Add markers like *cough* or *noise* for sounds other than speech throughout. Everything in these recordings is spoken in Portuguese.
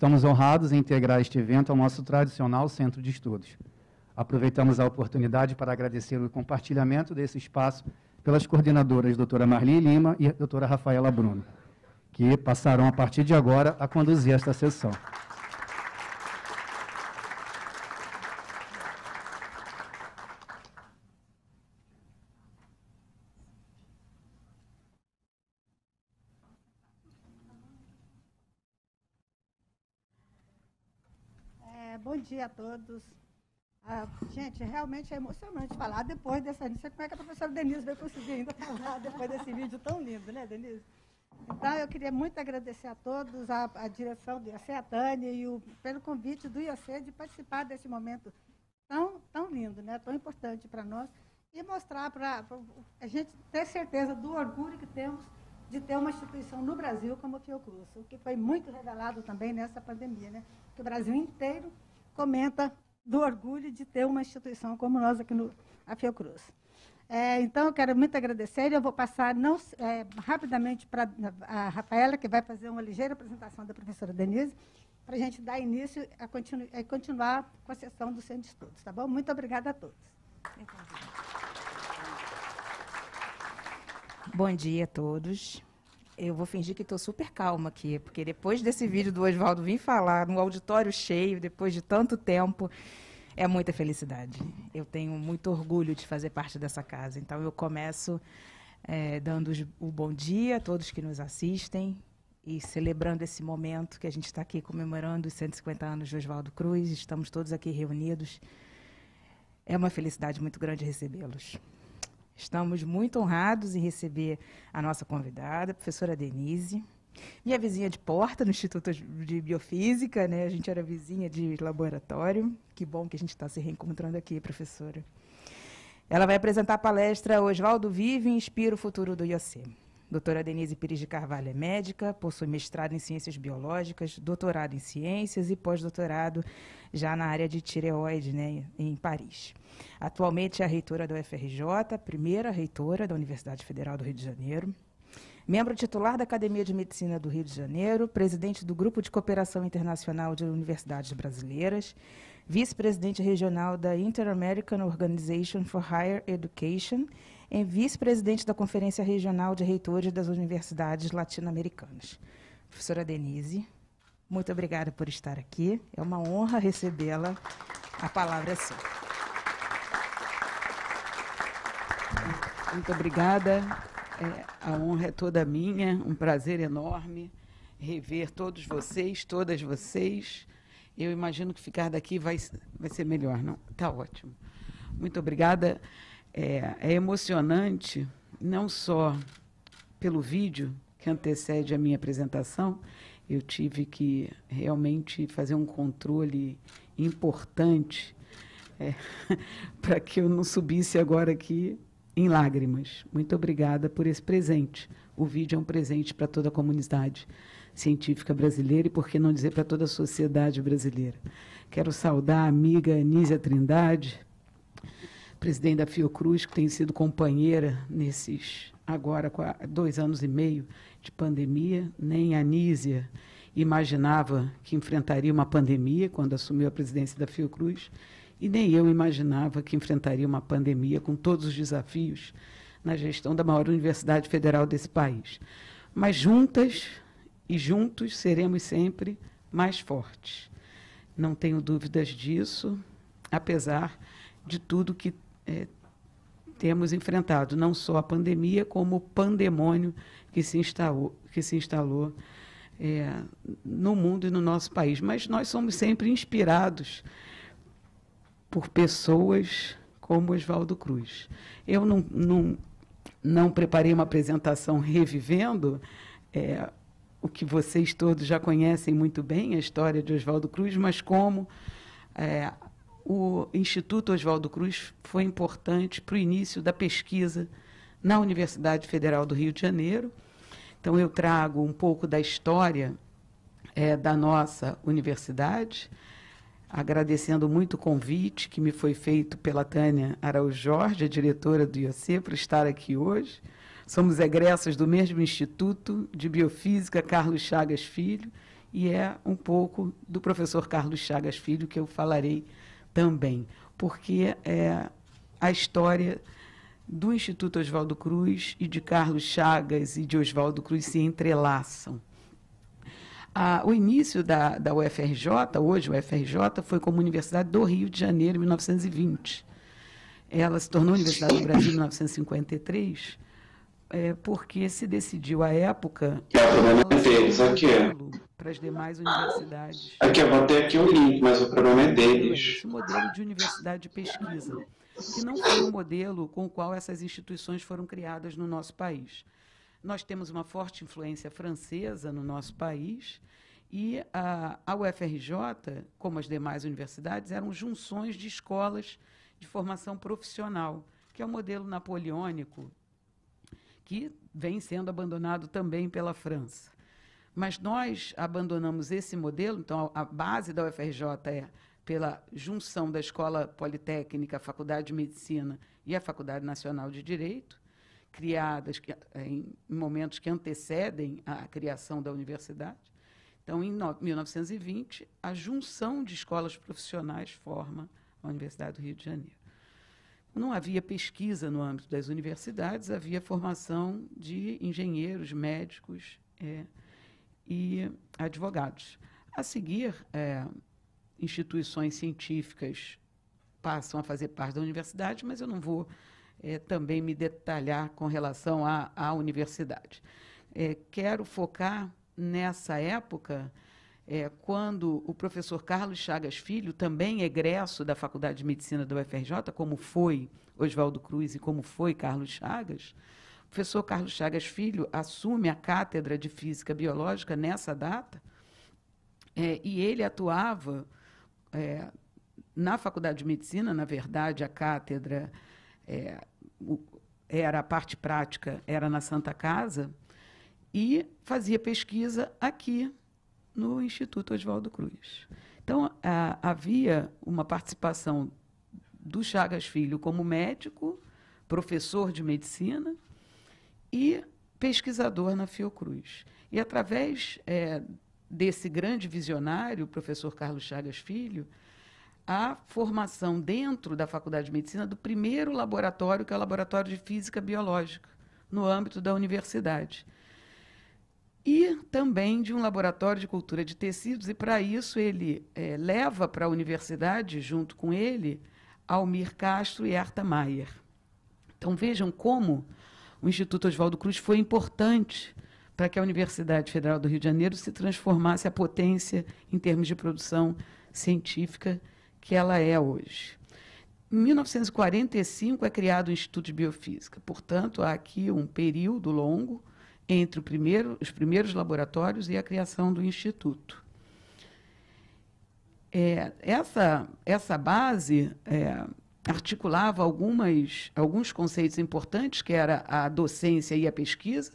Estamos honrados em integrar este evento ao nosso tradicional centro de estudos. Aproveitamos a oportunidade para agradecer o compartilhamento desse espaço pelas coordenadoras doutora Marli Lima e doutora Rafaela Bruno, que passarão a partir de agora a conduzir esta sessão. dia a todos. Ah, gente, realmente é emocionante falar depois dessa. Não sei como é que a professora Denise vai conseguir ainda falar depois desse vídeo tão lindo, né, Denise? Então, eu queria muito agradecer a todos, a, a direção do IAC, a Tânia, e o, pelo convite do IAC de participar desse momento tão, tão lindo, né, tão importante para nós, e mostrar para a gente ter certeza do orgulho que temos de ter uma instituição no Brasil como a Fiocruz, o que foi muito revelado também nessa pandemia, né, que o Brasil inteiro comenta do orgulho de ter uma instituição como nós aqui no a Fiocruz. É, então, eu quero muito agradecer e eu vou passar não, é, rapidamente para a Rafaela, que vai fazer uma ligeira apresentação da professora Denise, para a gente dar início a, continu, é, continuar com a sessão do Centro de Estudos, tá bom? Muito obrigada a todos. Bom dia a todos eu vou fingir que estou super calma aqui, porque depois desse vídeo do Oswaldo vir falar num auditório cheio, depois de tanto tempo, é muita felicidade. Eu tenho muito orgulho de fazer parte dessa casa. Então eu começo é, dando o bom dia a todos que nos assistem e celebrando esse momento que a gente está aqui comemorando os 150 anos de Oswaldo Cruz. Estamos todos aqui reunidos. É uma felicidade muito grande recebê-los. Estamos muito honrados em receber a nossa convidada, a professora Denise. Minha vizinha de porta no Instituto de Biofísica, né? A gente era vizinha de laboratório. Que bom que a gente está se reencontrando aqui, professora. Ela vai apresentar a palestra Oswaldo Vive e Inspira o Futuro do IOC. Doutora Denise Pires de Carvalho é médica, possui mestrado em ciências biológicas, doutorado em ciências e pós-doutorado já na área de tireoide, né, em Paris. Atualmente é a reitora da UFRJ, primeira reitora da Universidade Federal do Rio de Janeiro, membro titular da Academia de Medicina do Rio de Janeiro, presidente do Grupo de Cooperação Internacional de Universidades Brasileiras, vice-presidente regional da Inter-American Organization for Higher Education em é vice-presidente da Conferência Regional de Reitores das Universidades Latino-Americanas. Professora Denise, muito obrigada por estar aqui. É uma honra recebê-la. A palavra é sua. Muito obrigada. É, a honra é toda minha. Um prazer enorme rever todos vocês, todas vocês. Eu imagino que ficar daqui vai, vai ser melhor, não? Tá ótimo. Muito obrigada. É, é emocionante, não só pelo vídeo que antecede a minha apresentação, eu tive que realmente fazer um controle importante é, *laughs* para que eu não subisse agora aqui em lágrimas. Muito obrigada por esse presente. O vídeo é um presente para toda a comunidade científica brasileira e, por que não dizer, para toda a sociedade brasileira. Quero saudar a amiga Anísia Trindade, presidente da Fiocruz, que tem sido companheira nesses agora dois anos e meio de pandemia, nem a Nízia imaginava que enfrentaria uma pandemia quando assumiu a presidência da Fiocruz, e nem eu imaginava que enfrentaria uma pandemia com todos os desafios na gestão da maior universidade federal desse país. Mas juntas e juntos seremos sempre mais fortes. Não tenho dúvidas disso, apesar de tudo que é, temos enfrentado não só a pandemia, como o pandemônio que se instalou, que se instalou é, no mundo e no nosso país. Mas nós somos sempre inspirados por pessoas como Oswaldo Cruz. Eu não, não, não preparei uma apresentação revivendo é, o que vocês todos já conhecem muito bem, a história de Oswaldo Cruz, mas como é, o Instituto Oswaldo Cruz foi importante para o início da pesquisa na Universidade Federal do Rio de Janeiro. Então, eu trago um pouco da história é, da nossa universidade, agradecendo muito o convite que me foi feito pela Tânia Araújo Jorge, a diretora do IOC, para estar aqui hoje. Somos egressas do mesmo Instituto de Biofísica Carlos Chagas Filho, e é um pouco do professor Carlos Chagas Filho que eu falarei também, porque é a história do Instituto Oswaldo Cruz e de Carlos Chagas e de Oswaldo Cruz se entrelaçam. Ah, o início da, da UFRJ, hoje o UFRJ, foi como Universidade do Rio de Janeiro, em 1920. Ela se tornou Universidade do Brasil em 1953 é, porque se decidiu à época. É o problema é deles, aqui é. Para as demais universidades. Aqui, eu botei aqui o link, mas o problema é deles. Esse modelo de universidade de pesquisa, que não foi o modelo com o qual essas instituições foram criadas no nosso país. Nós temos uma forte influência francesa no nosso país. E a, a UFRJ, como as demais universidades, eram junções de escolas de formação profissional, que é o modelo napoleônico que vem sendo abandonado também pela França. Mas nós abandonamos esse modelo, então a base da UFRJ é pela junção da Escola Politécnica, a Faculdade de Medicina e a Faculdade Nacional de Direito, criadas eh, em momentos que antecedem a criação da universidade. Então, em 1920, a junção de escolas profissionais forma a Universidade do Rio de Janeiro. Não havia pesquisa no âmbito das universidades, havia formação de engenheiros, médicos é, e advogados. A seguir, é, instituições científicas passam a fazer parte da universidade, mas eu não vou é, também me detalhar com relação à, à universidade. É, quero focar nessa época é, quando o professor Carlos Chagas Filho, também egresso da Faculdade de Medicina da UFRJ, como foi Oswaldo Cruz e como foi Carlos Chagas, o professor Carlos Chagas Filho assume a cátedra de Física Biológica nessa data, é, e ele atuava é, na Faculdade de Medicina, na verdade, a cátedra é, o, era a parte prática, era na Santa Casa, e fazia pesquisa aqui no Instituto Oswaldo Cruz. Então, a, havia uma participação do Chagas Filho como médico, professor de medicina e pesquisador na Fiocruz. E através é, desse grande visionário, o professor Carlos Chagas Filho, a formação dentro da Faculdade de Medicina do primeiro laboratório, que é o Laboratório de Física Biológica, no âmbito da universidade e também de um laboratório de cultura de tecidos. E para isso ele é, leva para a universidade, junto com ele, Almir Castro e Arta Maier. Então vejam como o Instituto Oswaldo Cruz foi importante para que a Universidade Federal do Rio de Janeiro se transformasse a potência em termos de produção científica que ela é hoje. Em 1945 é criado o Instituto de Biofísica, portanto, há aqui um período longo entre primeiro, os primeiros laboratórios e a criação do Instituto. É, essa, essa base é, articulava algumas, alguns conceitos importantes, que era a docência e a pesquisa,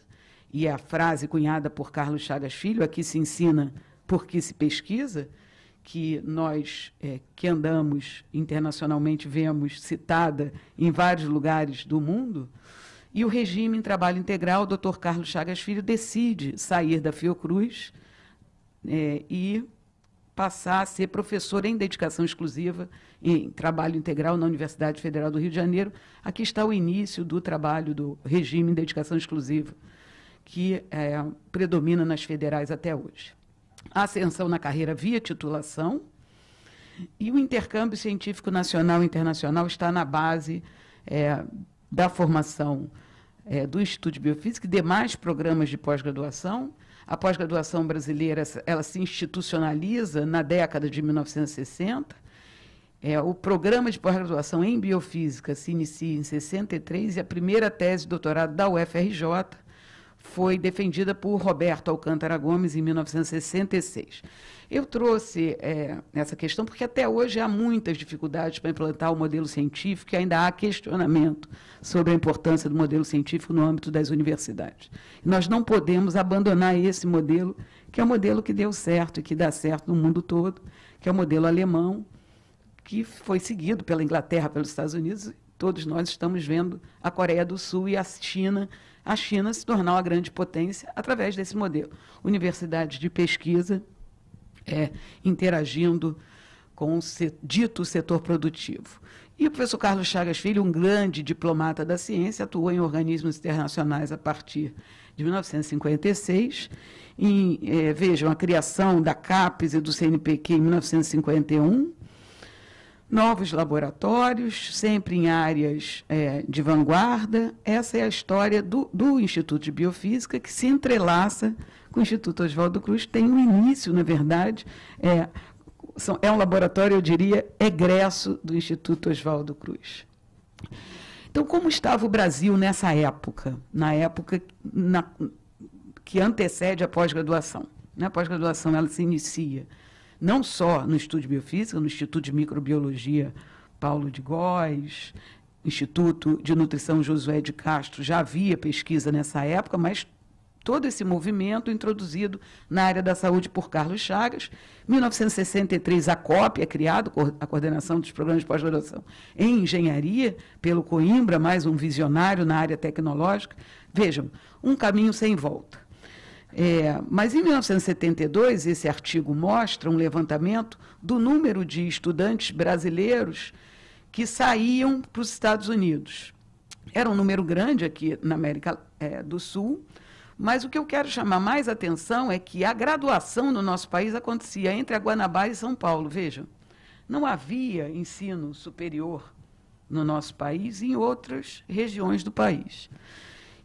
e a frase cunhada por Carlos Chagas Filho, aqui se ensina porque se pesquisa, que nós é, que andamos internacionalmente vemos citada em vários lugares do mundo, e o regime em trabalho integral, o doutor Carlos Chagas Filho decide sair da Fiocruz é, e passar a ser professor em dedicação exclusiva, em trabalho integral na Universidade Federal do Rio de Janeiro. Aqui está o início do trabalho do regime em dedicação exclusiva, que é, predomina nas federais até hoje. A ascensão na carreira via titulação e o intercâmbio científico nacional e internacional está na base é, da formação é, do Instituto de Biofísica e demais programas de pós-graduação. A pós-graduação brasileira ela se institucionaliza na década de 1960. É, o programa de pós-graduação em biofísica se inicia em 63 e a primeira tese de doutorado da UFRJ foi defendida por Roberto Alcântara Gomes em 1966. Eu trouxe é, essa questão porque até hoje há muitas dificuldades para implantar o modelo científico e ainda há questionamento sobre a importância do modelo científico no âmbito das universidades. Nós não podemos abandonar esse modelo, que é o um modelo que deu certo e que dá certo no mundo todo, que é o modelo alemão, que foi seguido pela Inglaterra, pelos Estados Unidos Todos nós estamos vendo a Coreia do Sul e a China, a China se tornar uma grande potência através desse modelo. Universidades de pesquisa é, interagindo com o dito setor produtivo. E o professor Carlos Chagas Filho, um grande diplomata da ciência, atuou em organismos internacionais a partir de 1956. Em, é, vejam, a criação da CAPES e do CNPq em 1951 novos laboratórios, sempre em áreas é, de vanguarda. Essa é a história do, do, Instituto de Biofísica, que se entrelaça com o Instituto Oswaldo Cruz. Tem um início, na verdade, é, são, é um laboratório, eu diria, egresso do Instituto Oswaldo Cruz. Então, como estava o Brasil nessa época, na época na, que antecede a pós-graduação? Né? A pós-graduação ela se inicia não só no de Biofísica, no Instituto de Microbiologia Paulo de Góes, Instituto de Nutrição Josué de Castro, já havia pesquisa nessa época, mas todo esse movimento introduzido na área da saúde por Carlos Chagas. 1963, a COP é criada, a Coordenação dos Programas de Pós-Graduação em Engenharia, pelo Coimbra, mais um visionário na área tecnológica. Vejam, um caminho sem volta. É, mas em 1972, esse artigo mostra um levantamento do número de estudantes brasileiros que saíam para os Estados Unidos. Era um número grande aqui na América é, do Sul, mas o que eu quero chamar mais atenção é que a graduação no nosso país acontecia entre a Guanabara e São Paulo. Vejam, não havia ensino superior no nosso país e em outras regiões do país.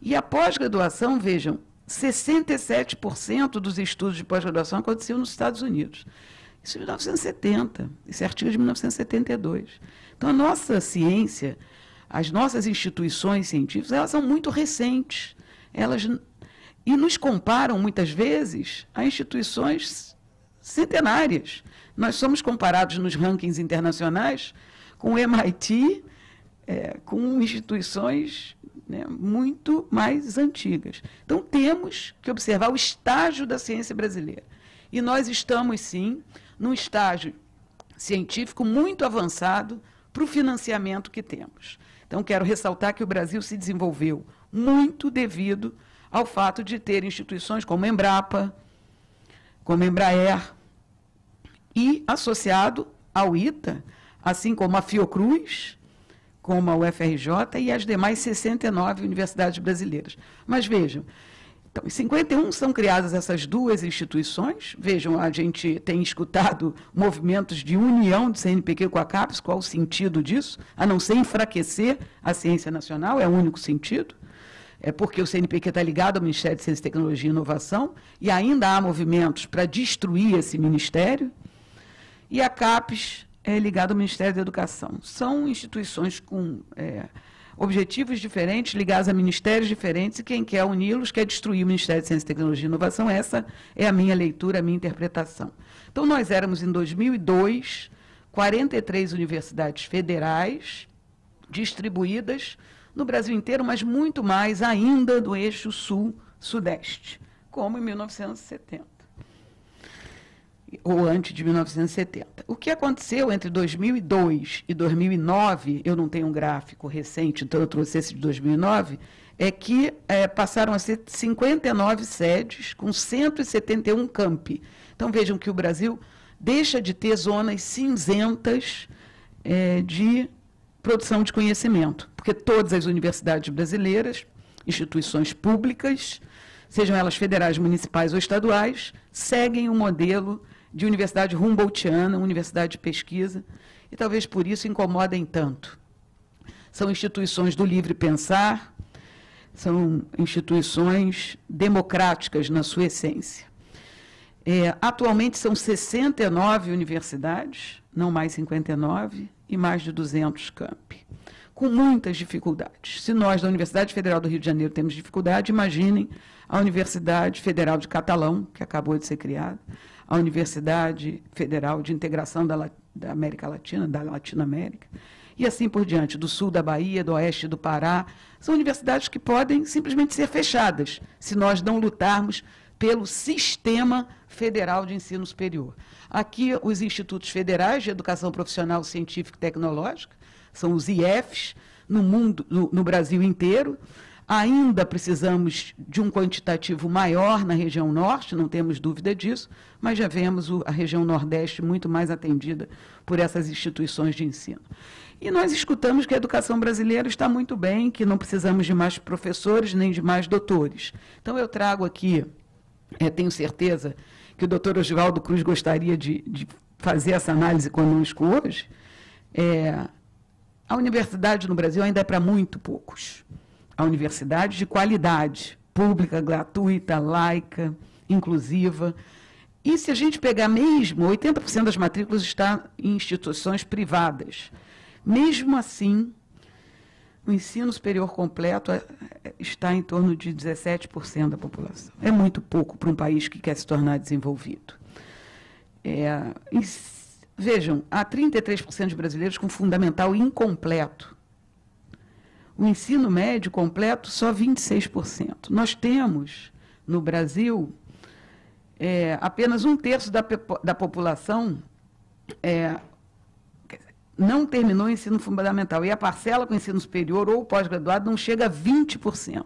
E a pós-graduação, vejam, 67% dos estudos de pós-graduação aconteciam nos Estados Unidos. Isso em 1970, esse artigo é de 1972. Então, a nossa ciência, as nossas instituições científicas, elas são muito recentes. Elas, e nos comparam, muitas vezes, a instituições centenárias. Nós somos comparados nos rankings internacionais com o MIT, é, eh, com instituições né, muito mais antigas. Então, temos que observar o estágio da ciência brasileira. E nós estamos, sim, num estágio científico muito avançado para o financiamento que temos. Então, quero ressaltar que o Brasil se desenvolveu muito devido ao fato de ter instituições como a Embrapa, como a Embraer, e associado ao ITA, assim como a Fiocruz, como a UFRJ e as demais 69 universidades brasileiras. Mas vejam, então, em 51 são criadas essas duas instituições. Vejam, a gente tem escutado movimentos de união do CNPq com a CAPES, qual o sentido disso? A não ser enfraquecer a ciência nacional, é o único sentido. É porque o CNPq está ligado ao Ministério de Ciência, Tecnologia e Inovação e ainda há movimentos para destruir esse ministério. E a CAPES é, ligado ao Ministério da Educação. São instituições com é, objetivos diferentes, ligados a ministérios diferentes, e quem quer uni-los quer destruir o Ministério de Ciência, Tecnologia e Inovação. Essa é a minha leitura, a minha interpretação. Então, nós éramos, em 2002, 43 universidades federais distribuídas no Brasil inteiro, mas muito mais ainda do eixo sul-sudeste, como em 1970 ou antes de 1970. O que aconteceu entre 2002 e 2009, eu não tenho um gráfico recente, então eu trouxe esse de 2009, é que é, passaram a ser 59 sedes com 171 campi. Então vejam que o Brasil deixa de ter zonas cinzentas é, de produção de conhecimento, porque todas as universidades brasileiras, instituições públicas, sejam elas federais, municipais ou estaduais, seguem o modelo de universidade humboldtiana, universidade de pesquisa, e talvez por isso incomodem tanto. São instituições do livre pensar, são instituições democráticas na sua essência. É, atualmente são 69 universidades, não mais 59, e mais de 200 campi, com muitas dificuldades. Se nós, da Universidade Federal do Rio de Janeiro, temos dificuldade, imaginem a Universidade Federal de Catalão, que acabou de ser criada, a Universidade Federal de Integração da, da América Latina, da Latinoamérica, e assim por diante, do sul da Bahia, do oeste do Pará. São universidades que podem simplesmente ser fechadas se nós não lutarmos pelo sistema federal de ensino superior. Aqui, os institutos federais de educação profissional científica e tecnológica, são os IEFs, no mundo, no, no Brasil inteiro. Ainda precisamos de um quantitativo maior na região norte, não temos dúvida disso, mas já vemos o, a região Nordeste muito mais atendida por essas instituições de ensino. E nós escutamos que a educação brasileira está muito bem, que não precisamos de mais professores nem de mais doutores. Então, eu trago aqui, é, tenho certeza que o doutor Oswaldo Cruz gostaria de, de fazer essa análise conosco hoje. É, a universidade no Brasil ainda é para muito poucos. A universidade de qualidade, pública, gratuita, laica, inclusiva, e se a gente pegar mesmo, 80% das matrículas está em instituições privadas. Mesmo assim, o ensino superior completo é, é, está em torno de 17% da população. É muito pouco para um país que quer se tornar desenvolvido. É, e, vejam, há 33% de brasileiros com fundamental incompleto. O ensino médio completo, só 26%. Nós temos, no Brasil, é, apenas um terço da, da população é, não terminou o ensino fundamental. E a parcela com o ensino superior ou pós-graduado não chega a 20%.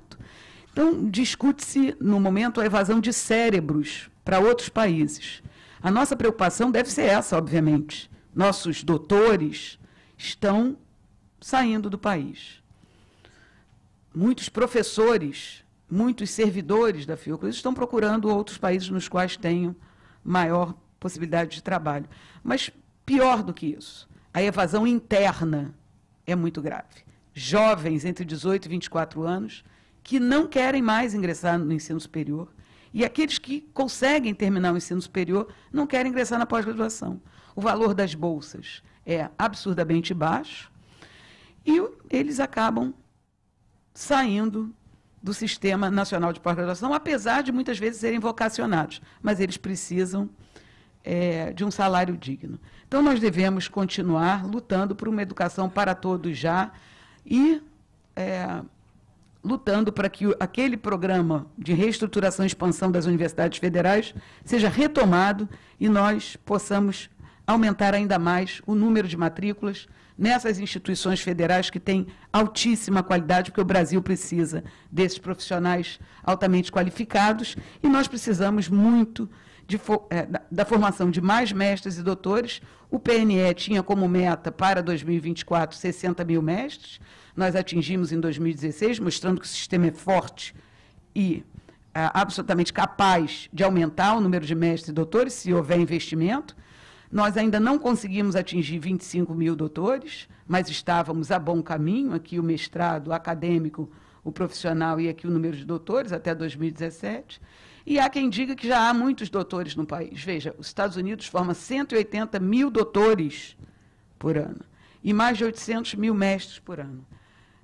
Então, discute-se, no momento, a evasão de cérebros para outros países. A nossa preocupação deve ser essa, obviamente. Nossos doutores estão saindo do país. Muitos professores muitos servidores da Fiocruz estão procurando outros países nos quais tenham maior possibilidade de trabalho. Mas pior do que isso, a evasão interna é muito grave. Jovens entre 18 e 24 anos que não querem mais ingressar no ensino superior e aqueles que conseguem terminar o ensino superior não querem ingressar na pós-graduação. O valor das bolsas é absurdamente baixo e eles acabam saindo do Sistema Nacional de Pós-Graduação, apesar de muitas vezes serem vocacionados, mas eles precisam é, de um salário digno. Então, nós devemos continuar lutando por uma educação para todos já e é, lutando para que aquele programa de reestruturação e expansão das universidades federais seja retomado e nós possamos aumentar ainda mais o número de matrículas nessas instituições federais que têm altíssima qualidade, porque o Brasil precisa desses profissionais altamente qualificados e nós precisamos muito de, é, da formação de mais mestres e doutores. O PNE tinha como meta para 2024 60 mil mestres, nós atingimos em 2016, mostrando que o sistema é forte e é, absolutamente capaz de aumentar o número de mestres e doutores, se houver investimento. Nós ainda não conseguimos atingir 25 mil doutores, mas estávamos a bom caminho, aqui o mestrado o acadêmico, o profissional e aqui o número de doutores até 2017. E há quem diga que já há muitos doutores no país. Veja, os Estados Unidos forma 180 mil doutores por ano e mais de 800 mil mestres por ano.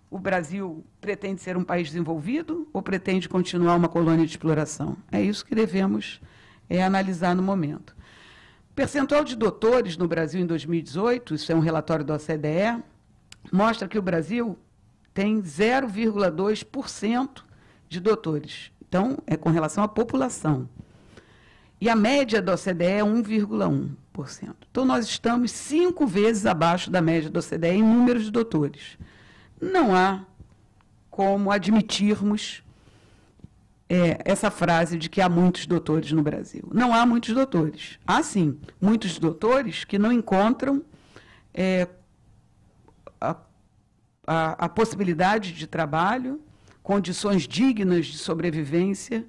O Brasil pretende ser um país desenvolvido ou pretende continuar uma colônia de exploração? É isso que devemos é, analisar no momento. Percentual de doutores no Brasil em 2018, isso é um relatório da OCDE, mostra que o Brasil tem 0,2% de doutores. Então, é com relação à população. E a média da OCDE é 1,1%. Então, nós estamos cinco vezes abaixo da média da OCDE em número de doutores. Não há como admitirmos é, essa frase de que há muitos doutores no Brasil. Não há muitos doutores. Há sim muitos doutores que não encontram é, a, a, a possibilidade de trabalho, condições dignas de sobrevivência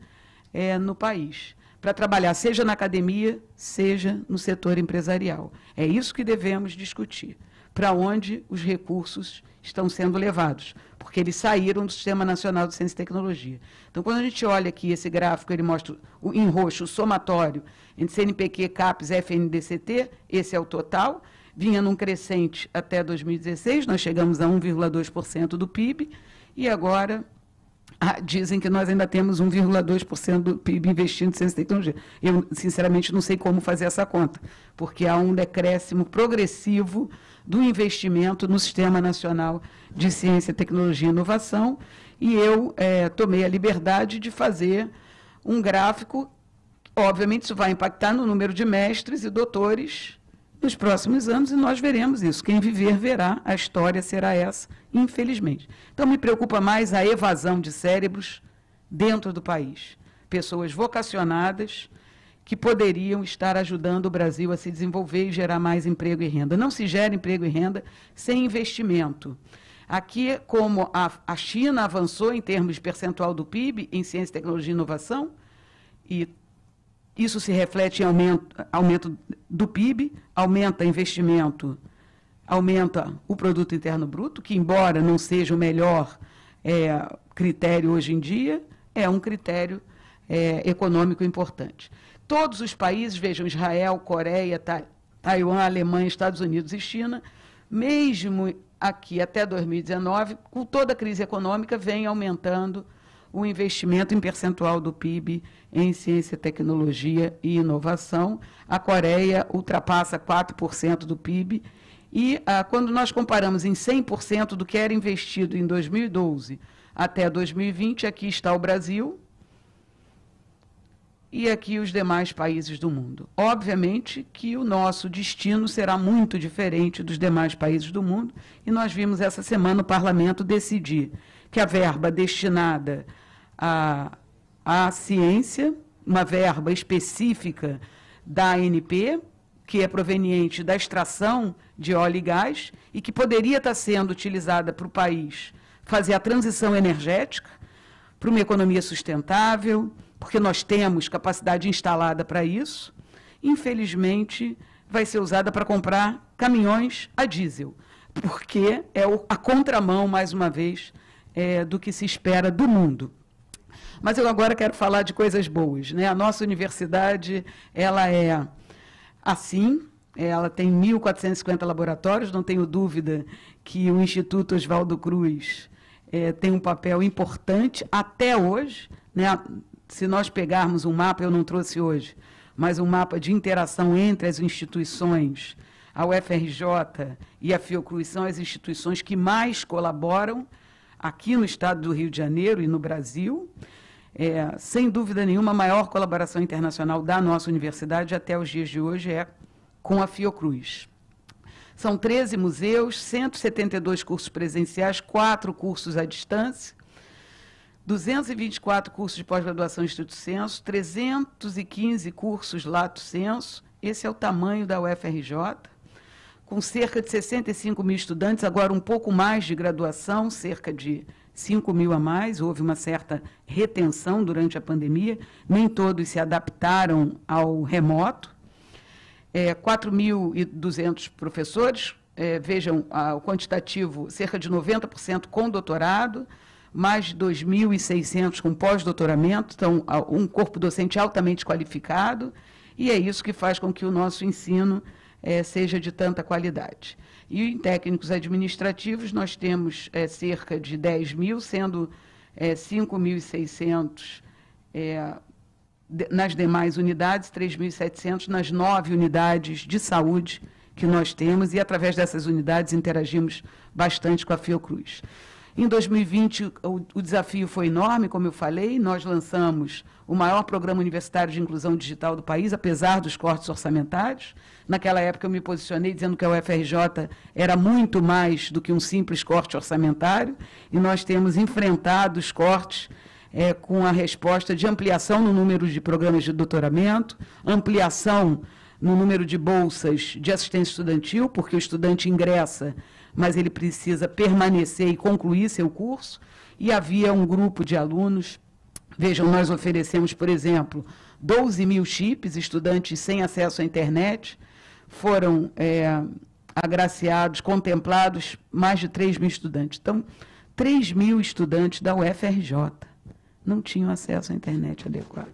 é, no país para trabalhar, seja na academia, seja no setor empresarial. É isso que devemos discutir. Para onde os recursos estão sendo levados, porque eles saíram do Sistema Nacional de Ciência e Tecnologia. Então, quando a gente olha aqui esse gráfico, ele mostra o, em roxo o somatório entre CNPq, CAPES, FNDCT, esse é o total, vinha num crescente até 2016, nós chegamos a 1,2% do PIB, e agora ah, dizem que nós ainda temos 1,2% do PIB investido em ciência e tecnologia. Eu, sinceramente, não sei como fazer essa conta, porque há um decréscimo progressivo do investimento no Sistema Nacional de Ciência, Tecnologia e Inovação, e eu é, tomei a liberdade de fazer um gráfico. Obviamente, isso vai impactar no número de mestres e doutores nos próximos anos, e nós veremos isso. Quem viver, verá. A história será essa, infelizmente. Então, me preocupa mais a evasão de cérebros dentro do país. Pessoas vocacionadas que poderiam estar ajudando o Brasil a se desenvolver e gerar mais emprego e renda. Não se gera emprego e renda sem investimento. Aqui, como a, a China avançou em termos de percentual do PIB em ciência, tecnologia e inovação, e isso se reflete em aumento, aumento do PIB, aumenta investimento, aumenta o produto interno bruto, que embora não seja o melhor é, critério hoje em dia, é um critério é, econômico importante todos os países, vejam Israel, Coreia, Taiwan, Alemanha, Estados Unidos e China, mesmo aqui até 2019, com toda a crise econômica, vem aumentando o investimento em percentual do PIB em ciência, tecnologia e inovação. A Coreia ultrapassa 4% do PIB. E ah, quando nós comparamos em 100% do que era investido em 2012 até 2020, aqui está o Brasil, e aqui os demais países do mundo. Obviamente que o nosso destino será muito diferente dos demais países do mundo, e nós vimos essa semana o parlamento decidir que a verba destinada à, à ciência, uma verba específica da ANP, que é proveniente da extração de óleo e gás, e que poderia estar sendo utilizada para o país fazer a transição energética, para uma economia sustentável, porque nós temos capacidade instalada para isso, infelizmente vai ser usada para comprar caminhões a diesel, porque é a contramão, mais uma vez, é, do que se espera do mundo. Mas eu agora quero falar de coisas boas. Né? A nossa universidade ela é assim, ela tem 1.450 laboratórios, não tenho dúvida que o Instituto Oswaldo Cruz é, tem um papel importante até hoje. Né? se nós pegarmos um mapa, eu não trouxe hoje, mas um mapa de interação entre as instituições, a UFRJ e a Fiocruz são as instituições que mais colaboram aqui no estado do Rio de Janeiro e no Brasil. É, sem dúvida nenhuma, a maior colaboração internacional da nossa universidade até os dias de hoje é com a Fiocruz. São 13 museus, 172 cursos presenciais, quatro cursos à distância, 224 cursos de pós-graduação Instituto Censo, 315 cursos Lato Censo, esse é o tamanho da UFRJ, com cerca de 65 mil estudantes, agora um pouco mais de graduação, cerca de 5 mil a mais, houve uma certa retenção durante a pandemia, nem todos se adaptaram ao remoto. É, 4.200 professores, é, vejam o quantitativo, cerca de 90% com doutorado, mais 2.600 com pós-doutoramento, então um corpo docente altamente qualificado, e é isso que faz com que o nosso ensino é, seja de tanta qualidade. E em técnicos administrativos nós temos é, cerca de 10 mil, sendo é, 5.600 é, nas demais unidades, 3.700 nas nove unidades de saúde que nós temos, e através dessas unidades interagimos bastante com a Fiocruz. Em 2020, o, o desafio foi enorme, como eu falei, nós lançamos o maior programa universitário de inclusão digital do país, apesar dos cortes orçamentários. Naquela época, eu me posicionei dizendo que a UFRJ era muito mais do que um simples corte orçamentário, e nós temos enfrentado os cortes é, com a resposta de ampliação no número de programas de doutoramento, ampliação no número de bolsas de assistência estudantil, porque o estudante ingressa mas ele precisa permanecer e concluir seu curso. E havia um grupo de alunos. Vejam, nós oferecemos, por exemplo, 12 mil chips, estudantes sem acesso à internet. Foram é, agraciados, contemplados mais de 3 mil estudantes. Então, 3 mil estudantes da UFRJ não tinham acesso à internet adequada.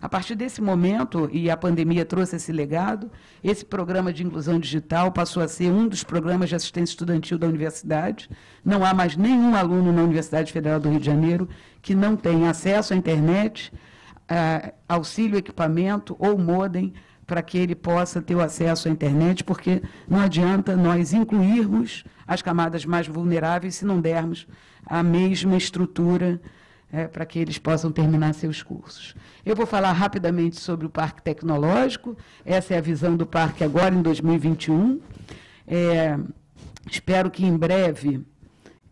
A partir desse momento, e a pandemia trouxe esse legado, esse programa de inclusão digital passou a ser um dos programas de assistência estudantil da universidade. Não há mais nenhum aluno na Universidade Federal do Rio de Janeiro que não tenha acesso à internet, auxílio equipamento ou modem para que ele possa ter o acesso à internet, porque não adianta nós incluirmos as camadas mais vulneráveis se não dermos a mesma estrutura é, para que eles possam terminar seus cursos. Eu vou falar rapidamente sobre o Parque Tecnológico, essa é a visão do parque agora, em 2021. É, espero que em breve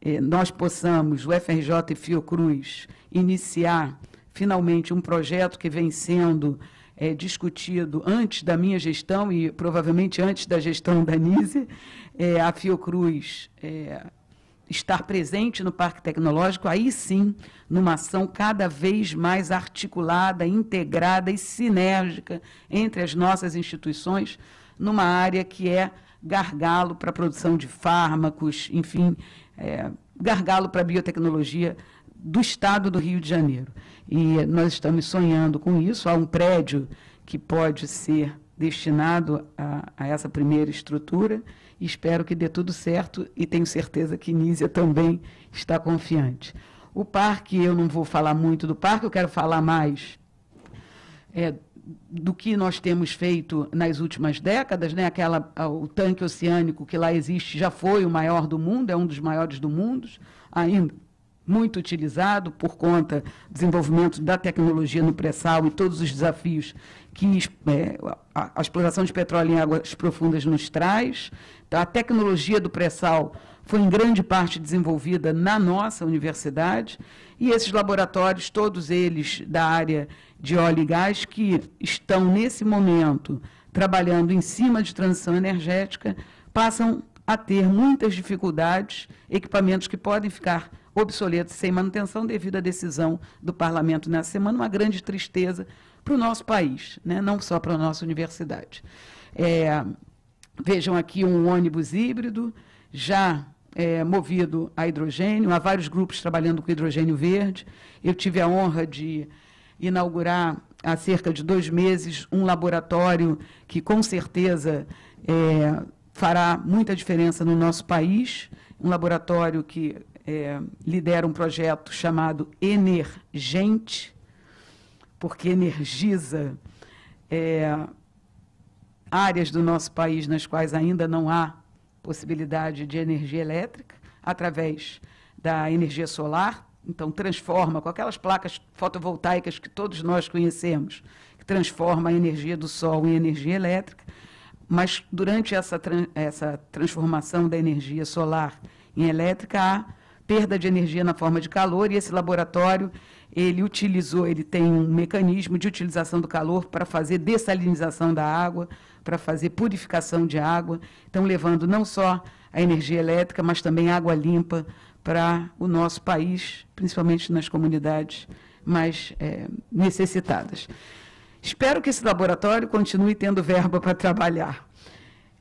é, nós possamos, o FRJ e Fiocruz, iniciar finalmente um projeto que vem sendo é, discutido antes da minha gestão e provavelmente antes da gestão da Nise. É, a Fiocruz é, estar presente no Parque Tecnológico, aí sim, numa ação cada vez mais articulada, integrada e sinérgica entre as nossas instituições, numa área que é gargalo para a produção de fármacos, enfim, é, gargalo para a biotecnologia do Estado do Rio de Janeiro. E nós estamos sonhando com isso. Há um prédio que pode ser destinado a, a essa primeira estrutura Espero que dê tudo certo e tenho certeza que Nízia também está confiante. O parque, eu não vou falar muito do parque, eu quero falar mais é, do que nós temos feito nas últimas décadas, né? Aquela, o tanque oceânico que lá existe já foi o maior do mundo, é um dos maiores do mundo, ainda muito utilizado por conta do desenvolvimento da tecnologia no pré-sal e todos os desafios que é, a exploração de petróleo em águas profundas nos traz. Então, a tecnologia do pré-sal foi em grande parte desenvolvida na nossa universidade e esses laboratórios, todos eles da área de óleo e gás, que estão nesse momento trabalhando em cima de transição energética, passam a ter muitas dificuldades, equipamentos que podem ficar obsoleto, sem manutenção, devido à decisão do parlamento nessa semana, uma grande tristeza para o nosso país, né? não só para a nossa universidade. É, vejam aqui um ônibus híbrido, já é, movido a hidrogênio, há vários grupos trabalhando com hidrogênio verde. Eu tive a honra de inaugurar há cerca de dois meses um laboratório que com certeza é, fará muita diferença no nosso país, um laboratório que é, lidera um projeto chamado Energente, porque energiza é, áreas do nosso país nas quais ainda não há possibilidade de energia elétrica, através da energia solar. Então, transforma com aquelas placas fotovoltaicas que todos nós conhecemos, que transforma a energia do sol em energia elétrica. Mas, durante essa, essa transformação da energia solar em elétrica, há perda de energia na forma de calor, e esse laboratório ele utilizou, ele tem um mecanismo de utilização do calor para fazer dessalinização da água, para fazer purificação de água, então levando não só a energia elétrica, mas também água limpa para o nosso país, principalmente nas comunidades mais é, necessitadas. Espero que esse laboratório continue tendo verba para trabalhar,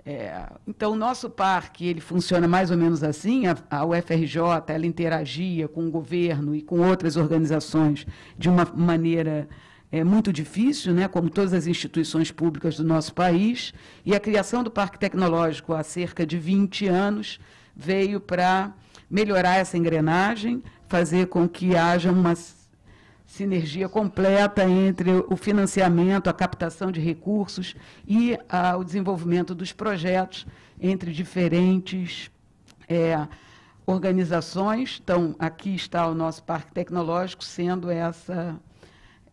é, então, o nosso parque ele funciona mais ou menos assim. A, a, UFRJ ela interagia com o governo e com outras organizações de uma maneira é, muito difícil, né, como todas as instituições públicas do nosso país. E a criação do Parque Tecnológico há cerca de 20 anos veio para melhorar essa engrenagem, fazer com que haja uma sinergia completa entre o financiamento, a captação de recursos e ah, o desenvolvimento dos projetos entre diferentes é, organizações. Então, aqui está o nosso parque tecnológico sendo essa,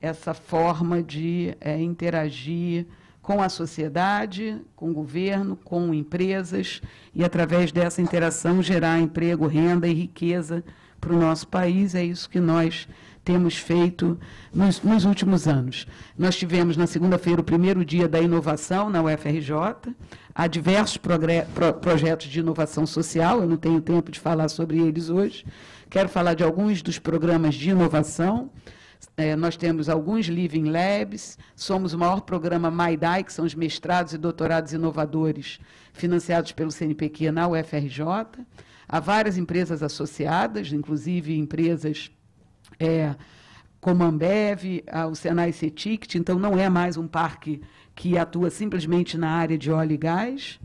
essa forma de é, interagir com a sociedade, com o governo, com empresas e, através dessa interação, gerar emprego, renda e riqueza para o nosso país. É isso que nós temos feito nos, nos últimos anos. Nós tivemos na segunda-feira o primeiro dia da inovação na UFRJ, há diversos pro projetos de inovação social, eu não tenho tempo de falar sobre eles hoje, quero falar de alguns dos programas de inovação. É, nós temos alguns Living Labs, somos o maior programa MyDai, que são os mestrados e doutorados inovadores financiados pelo CNPq na UFRJ. Há várias empresas associadas, inclusive empresas é, Ambev, o Senai Cetict, então não é mais um parque que atua simplesmente na área de óleo e gás.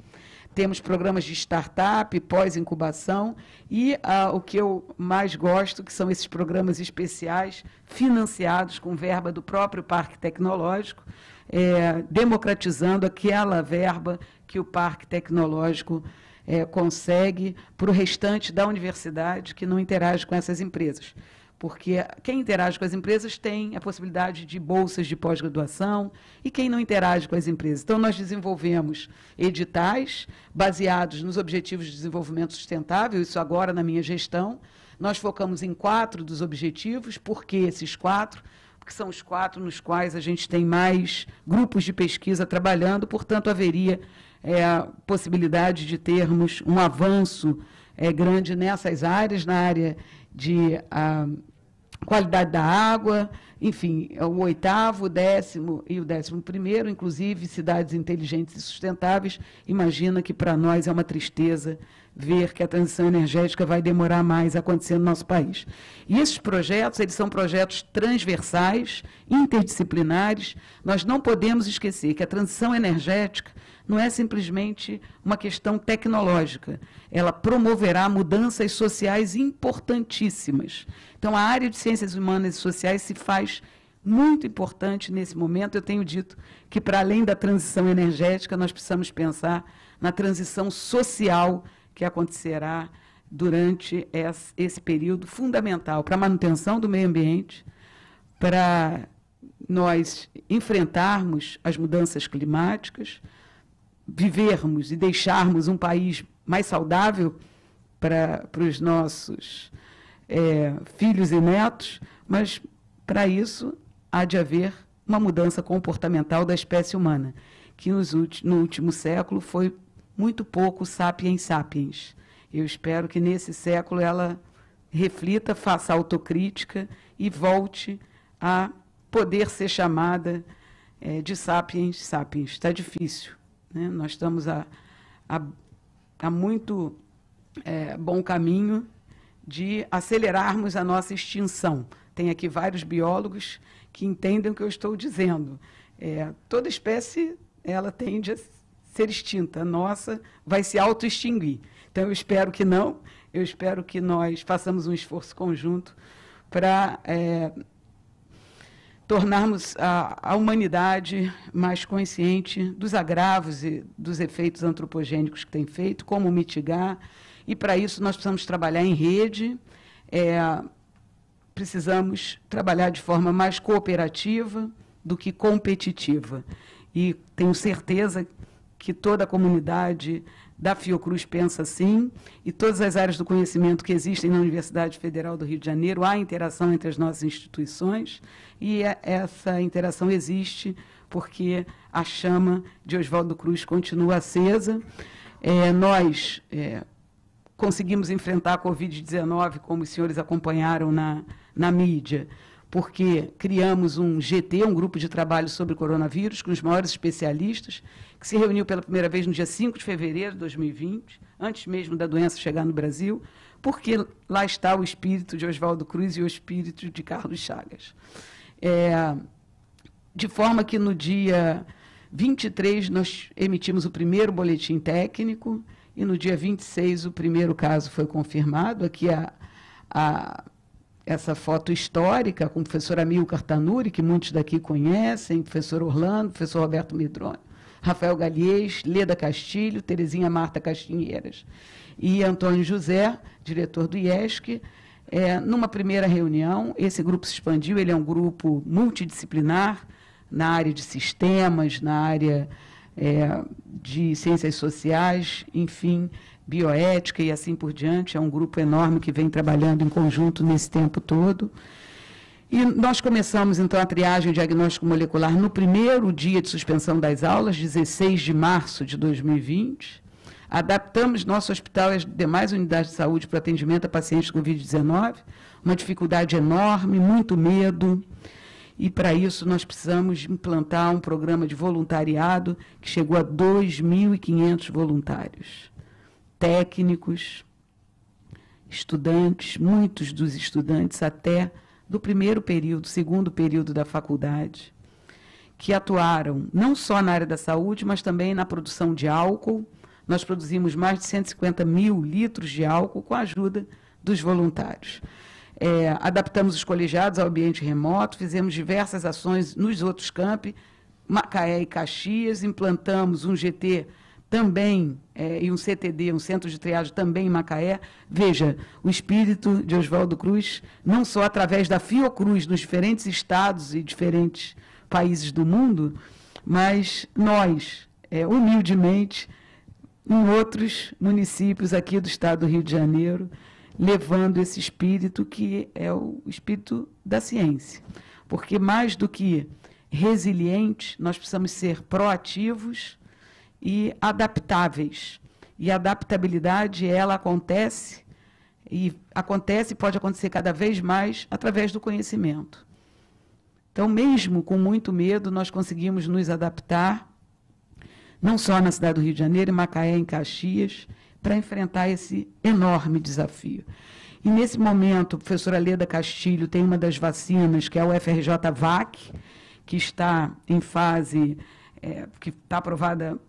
Temos programas de startup, pós-incubação e ah, o que eu mais gosto, que são esses programas especiais financiados com verba do próprio Parque Tecnológico, é, democratizando aquela verba que o Parque Tecnológico é, consegue para o restante da universidade que não interage com essas empresas porque quem interage com as empresas tem a possibilidade de bolsas de pós-graduação e quem não interage com as empresas. Então, nós desenvolvemos editais baseados nos Objetivos de Desenvolvimento Sustentável, isso agora na minha gestão. Nós focamos em quatro dos objetivos, por que esses quatro? Porque são os quatro nos quais a gente tem mais grupos de pesquisa trabalhando, portanto, haveria é, a possibilidade de termos um avanço é, grande nessas áreas, na área de a ah, qualidade da água, enfim, é o oitavo, o décimo e o décimo primeiro, inclusive cidades inteligentes e sustentáveis. Imagina que para nós é uma tristeza ver que a transição energética vai demorar mais a acontecer no nosso país. E esses projetos, eles são projetos transversais, interdisciplinares. Nós não podemos esquecer que a transição energética não é simplesmente uma questão tecnológica. Ela promoverá mudanças sociais importantíssimas. Então, a área de ciências humanas e sociais se faz muito importante nesse momento. Eu tenho dito que, para além da transição energética, nós precisamos pensar na transição social que acontecerá durante esse período fundamental para a manutenção do meio ambiente, para nós enfrentarmos as mudanças climáticas, vivermos e deixarmos um país mais saudável para os nossos é, filhos e netos, mas para isso há de haver uma mudança comportamental da espécie humana, que no último século foi muito pouco sapiens sapiens. Eu espero que nesse século ela reflita, faça autocrítica e volte a poder ser chamada é, de sapiens sapiens. Está difícil né? Nós estamos a, a, a muito é, bom caminho de acelerarmos a nossa extinção. Tem aqui vários biólogos que entendem o que eu estou dizendo. É, toda espécie ela tende a ser extinta. A nossa vai se auto extinguir Então, eu espero que não. Eu espero que nós façamos um esforço conjunto para é, tornarmos a, a, humanidade mais consciente dos agravos e dos efeitos antropogênicos que tem feito, como mitigar, e para isso nós precisamos trabalhar em rede, é, precisamos trabalhar de forma mais cooperativa do que competitiva. E tenho certeza que toda a comunidade da Fiocruz pensa assim, e todas as áreas do conhecimento que existem na Universidade Federal do Rio de Janeiro, há interação entre as nossas instituições, e é, essa interação existe porque a chama de Oswaldo Cruz continua acesa. É, nós é, conseguimos enfrentar a Covid-19, como os senhores acompanharam na, na mídia, porque criamos um GT, um grupo de trabalho sobre coronavírus, com os maiores especialistas, que se reuniu pela primeira vez no dia 5 de fevereiro de 2020, antes mesmo da doença chegar no Brasil, porque lá está o espírito de Oswaldo Cruz e o espírito de Carlos Chagas. É, de forma que no dia 23 nós emitimos o primeiro boletim técnico e no dia 26 o primeiro caso foi confirmado. Aqui a, a essa foto histórica com o professor Amilcar Tanuri, que muitos daqui conhecem, professor Orlando, professor Roberto Medrone, Rafael Galhês, Leda Castilho, Terezinha Marta Castinheiras e Antônio José, diretor do IESC. É, numa primeira reunião, esse grupo se expandiu, ele é um grupo multidisciplinar na área de sistemas, na área é, de ciências sociais, enfim, bioética e assim por diante. É um grupo enorme que vem trabalhando em conjunto nesse tempo todo. E nós começamos, então, a triagem diagnóstico molecular no primeiro dia de suspensão das aulas, 16 de março de 2020. Adaptamos nosso hospital e as demais unidades de saúde para atendimento a pacientes com Covid-19. Uma dificuldade enorme, muito medo. E, para isso, nós precisamos implantar um programa de voluntariado que chegou a 2.500 voluntários técnicos, estudantes, muitos dos estudantes até do primeiro período, segundo período da faculdade, que atuaram não só na área da saúde, mas também na produção de álcool. Nós produzimos mais de 150 mil litros de álcool com a ajuda dos voluntários. É, adaptamos os colegiados ao ambiente remoto, fizemos diversas ações nos outros campi, Macaé e Caxias, implantamos um GT também, é, e um CTD, um centro de triagem também em Macaé. Veja, o espírito de Oswaldo Cruz, não só através da Fiocruz nos diferentes estados e diferentes países do mundo, mas nós, é, humildemente, em outros municípios aqui do estado do Rio de Janeiro, levando esse espírito que é o espírito da ciência. Porque mais do que resilientes, nós precisamos ser proativos e adaptáveis. E a adaptabilidade, ela acontece, e acontece pode acontecer cada vez mais através do conhecimento. Então, mesmo com muito medo, nós conseguimos nos adaptar, não só na cidade do Rio de Janeiro, em Macaé, em Caxias, para enfrentar esse enorme desafio. E nesse momento, a professora Leda Castilho tem uma das vacinas, que é o FRJ VAC, que está em fase, é, que está aprovada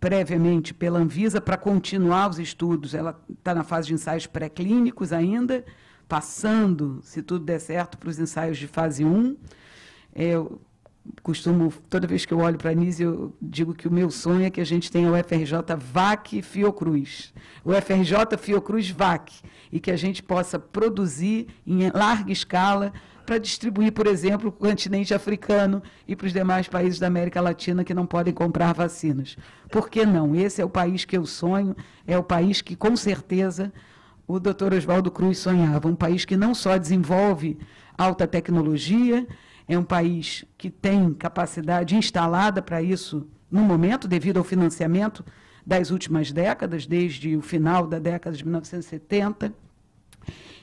previamente pela Anvisa para continuar os estudos. Ela está na fase de ensaios pré-clínicos ainda, passando, se tudo der certo, para os ensaios de fase 1. Eu é, costumo, toda vez que eu olho para a Nise, eu digo que o meu sonho é que a gente tenha o FRJ VAC Fiocruz, o FRJ Fiocruz VAC, e que a gente possa produzir em larga escala para distribuir, por exemplo, para o continente africano e para os demais países da América Latina que não podem comprar vacinas. Por que não? Esse é o país que eu sonho, é o país que, com certeza, o doutor Oswaldo Cruz sonhava, um país que não só desenvolve alta tecnologia, é um país que tem capacidade instalada para isso no momento, devido ao financiamento das últimas décadas, desde o final da década de 1970,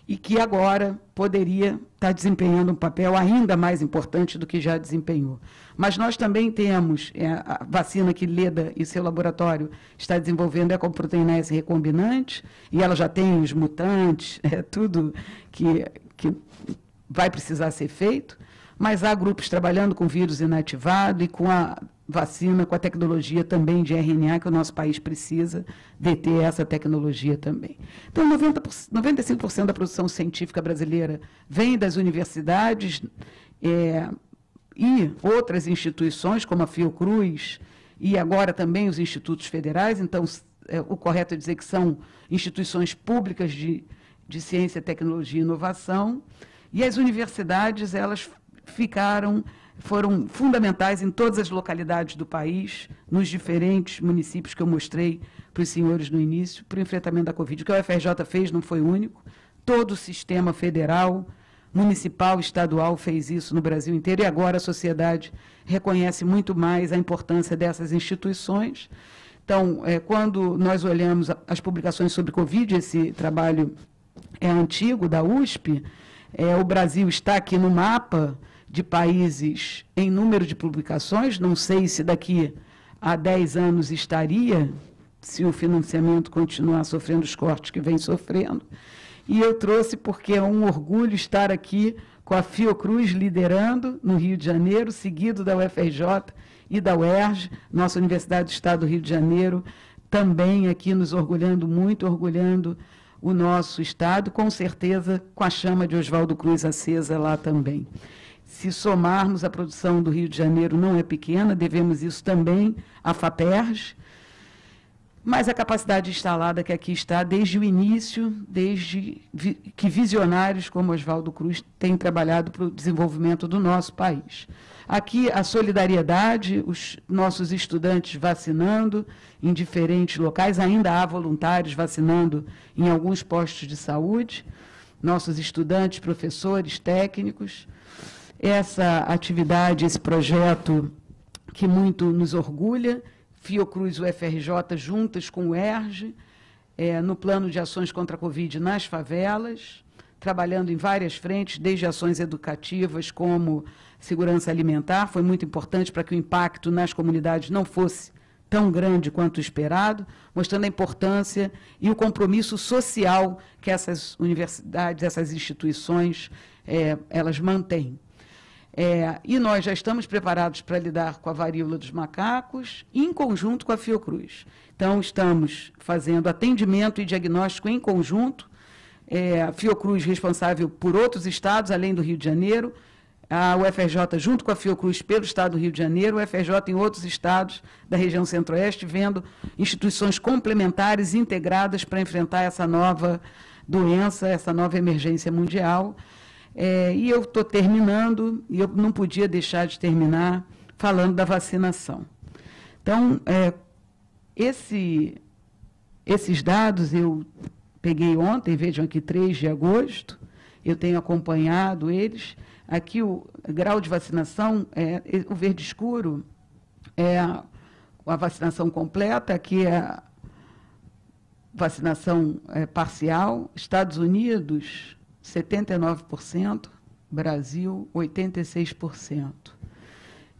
e que agora poderia estar tá desempenhando um papel ainda mais importante do que já desempenhou. Mas nós também temos é, a vacina que Leda e seu laboratório está desenvolvendo é com proteína S recombinante, e ela já tem os mutantes, *laughs* é tudo que, que vai precisar ser feito mas há grupos trabalhando com vírus inativado e com a vacina, com a tecnologia também de RNA, que o nosso país precisa de ter essa tecnologia também. Então, 90, 95% da produção científica brasileira vem das universidades é, e outras instituições, como a Fiocruz, e agora também os institutos federais, então é, o correto é dizer que são instituições públicas de, de ciência, tecnologia e inovação, e as universidades, elas ficaram foram fundamentais em todas as localidades do país, nos diferentes municípios que eu mostrei para os senhores no início, para o enfrentamento da Covid. O que a UFRJ fez não foi único, todo o sistema federal, municipal, estadual fez isso no Brasil inteiro e agora a sociedade reconhece muito mais a importância dessas instituições. Então, é, quando nós olhamos as publicações sobre Covid, esse trabalho é antigo da USP, é, o Brasil está aqui no mapa de países em número de publicações, não sei se daqui a 10 anos estaria, se o financiamento continuar sofrendo os cortes que vem sofrendo. E eu trouxe porque é um orgulho estar aqui com a Fiocruz liderando no Rio de Janeiro, seguido da UFRJ e da UERJ, nossa Universidade do Estado do Rio de Janeiro, também aqui nos orgulhando muito, orgulhando o nosso Estado, com certeza com a chama de Oswaldo Cruz acesa lá também. Se somarmos a produção do Rio de Janeiro, não é pequena, devemos isso também à FAPERJ, mas a capacidade instalada que aqui está desde o início, desde que visionários como Oswaldo Cruz têm trabalhado para o desenvolvimento do nosso país. Aqui a solidariedade, os nossos estudantes vacinando em diferentes locais, ainda há voluntários vacinando em alguns postos de saúde, nossos estudantes, professores, técnicos essa atividade, esse projeto que muito nos orgulha, Fiocruz e UFRJ juntas com o ERJ, é, no plano de ações contra a Covid nas favelas, trabalhando em várias frentes, desde ações educativas como segurança alimentar, foi muito importante para que o impacto nas comunidades não fosse tão grande quanto esperado, mostrando a importância e o compromisso social que essas universidades, essas instituições, é, elas mantêm. É, e nós já estamos preparados para lidar com a varíola dos macacos em conjunto com a Fiocruz. Então, estamos fazendo atendimento e diagnóstico em conjunto. É, a Fiocruz responsável por outros estados, além do Rio de Janeiro, a UFRJ junto com a Fiocruz pelo Estado do Rio de Janeiro, a UFRJ em outros estados da região centro-oeste, vendo instituições complementares integradas para enfrentar essa nova doença, essa nova emergência mundial. É, e eu estou terminando, e eu não podia deixar de terminar falando da vacinação. Então, é, esse, esses dados eu peguei ontem, vejam aqui, 3 de agosto, eu tenho acompanhado eles. Aqui o grau de vacinação, é, o verde escuro é a, a vacinação completa, aqui é a vacinação é, parcial. Estados Unidos, 79%, Brasil, 86%.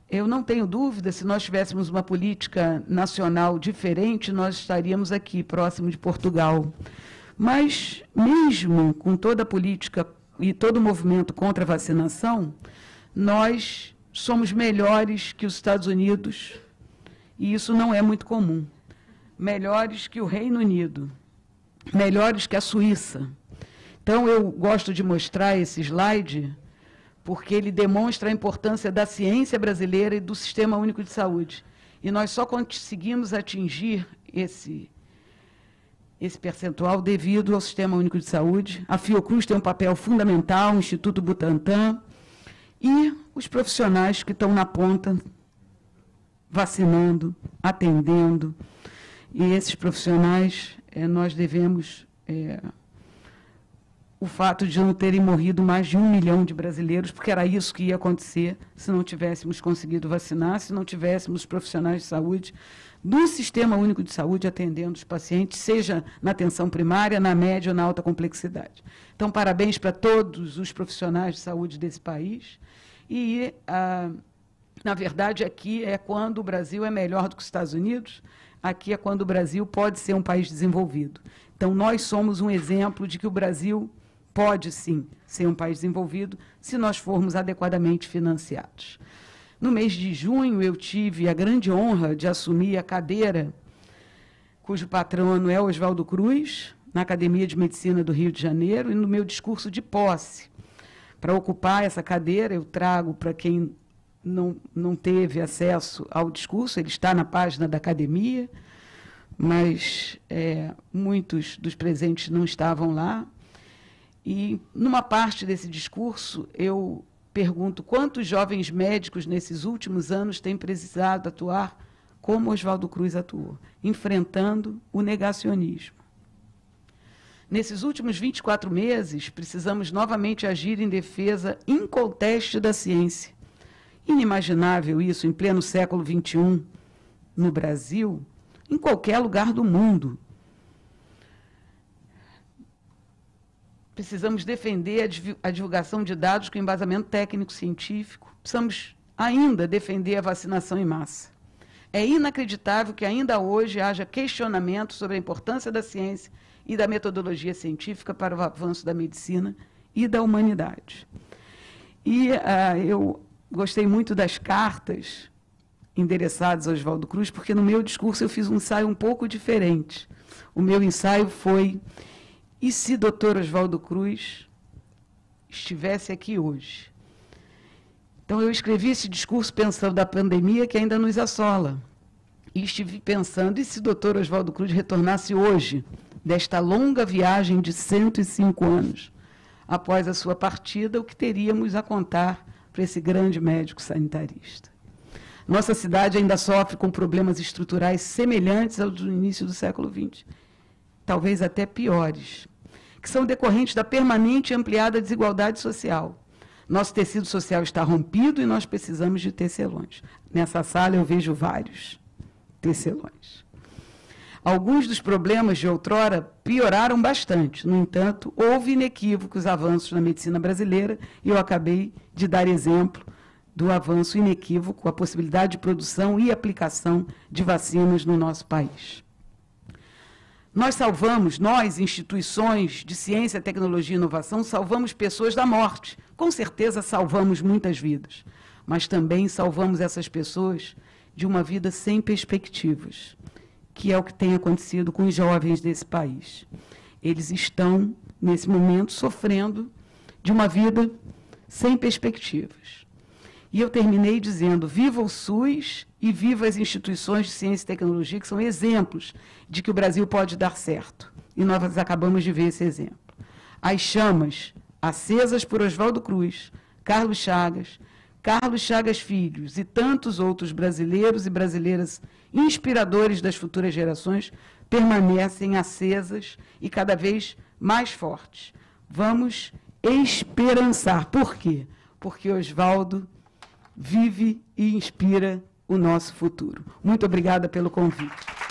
Eu não tenho dúvida, se nós tivéssemos uma política nacional diferente, nós estaríamos aqui, próximo de Portugal. Mas, mesmo com toda a política e todo o movimento contra a vacinação, nós somos melhores que os Estados Unidos, e isso não é muito comum. Melhores que o Reino Unido, melhores que a Suíça, então, eu gosto de mostrar esse slide porque ele demonstra a importância da ciência brasileira e do Sistema Único de Saúde. E nós só conseguimos atingir esse, esse percentual devido ao Sistema Único de Saúde. A Fiocruz tem um papel fundamental, o Instituto Butantan e os profissionais que estão na ponta vacinando, atendendo. E esses profissionais, eh, nós devemos. Eh, o fato de não terem morrido mais de um milhão de brasileiros, porque era isso que ia acontecer se não tivéssemos conseguido vacinar, se não tivéssemos profissionais de saúde do Sistema Único de Saúde atendendo os pacientes, seja na atenção primária, na média ou na alta complexidade. Então, parabéns para todos os profissionais de saúde desse país. E, ah, na verdade, aqui é quando o Brasil é melhor do que os Estados Unidos, aqui é quando o Brasil pode ser um país desenvolvido. Então, nós somos um exemplo de que o Brasil pode sim ser um país desenvolvido se nós formos adequadamente financiados. No mês de junho, eu tive a grande honra de assumir a cadeira cujo patrono é Oswaldo Cruz, na Academia de Medicina do Rio de Janeiro, e no meu discurso de posse. Para ocupar essa cadeira, eu trago para quem não, não teve acesso ao discurso, ele está na página da academia, mas é, muitos dos presentes não estavam lá, e, numa parte desse discurso, eu pergunto quantos jovens médicos nesses últimos anos têm precisado atuar como Oswaldo Cruz atuou, enfrentando o negacionismo. Nesses últimos 24 meses, precisamos novamente agir em defesa inconteste da ciência. Inimaginável isso em pleno século XXI, no Brasil, em qualquer lugar do mundo, Precisamos defender a divulgação de dados com embasamento técnico-científico. Precisamos ainda defender a vacinação em massa. É inacreditável que ainda hoje haja questionamento sobre a importância da ciência e da metodologia científica para o avanço da medicina e da humanidade. E uh, eu gostei muito das cartas endereçadas ao Oswaldo Cruz, porque no meu discurso eu fiz um ensaio um pouco diferente. O meu ensaio foi e se doutor Oswaldo Cruz estivesse aqui hoje? Então, eu escrevi esse discurso pensando da pandemia que ainda nos assola. E estive pensando, e se doutor Oswaldo Cruz retornasse hoje, desta longa viagem de 105 anos, após a sua partida, o que teríamos a contar para esse grande médico sanitarista? Nossa cidade ainda sofre com problemas estruturais semelhantes aos do início do século XX, talvez até piores que são decorrentes da permanente e ampliada desigualdade social. Nosso tecido social está rompido e nós precisamos de tecelões. Nessa sala eu vejo vários tecelões. Alguns dos problemas de outrora pioraram bastante. No entanto, houve inequívocos avanços na medicina brasileira e eu acabei de dar exemplo do avanço inequívoco, a possibilidade de produção e aplicação de vacinas no nosso país. Nós salvamos, nós, instituições de ciência, tecnologia e inovação, salvamos pessoas da morte. Com certeza salvamos muitas vidas, mas também salvamos essas pessoas de uma vida sem perspectivas, que é o que tem acontecido com os jovens desse país. Eles estão, nesse momento, sofrendo de uma vida sem perspectivas. E eu terminei dizendo: viva o SUS e viva as instituições de ciência e tecnologia, que são exemplos de que o Brasil pode dar certo. E nós acabamos de ver esse exemplo. As chamas acesas por Oswaldo Cruz, Carlos Chagas, Carlos Chagas Filhos e tantos outros brasileiros e brasileiras inspiradores das futuras gerações permanecem acesas e cada vez mais fortes. Vamos esperançar. Por quê? Porque Oswaldo vive e inspira o nosso futuro. Muito obrigada pelo convite.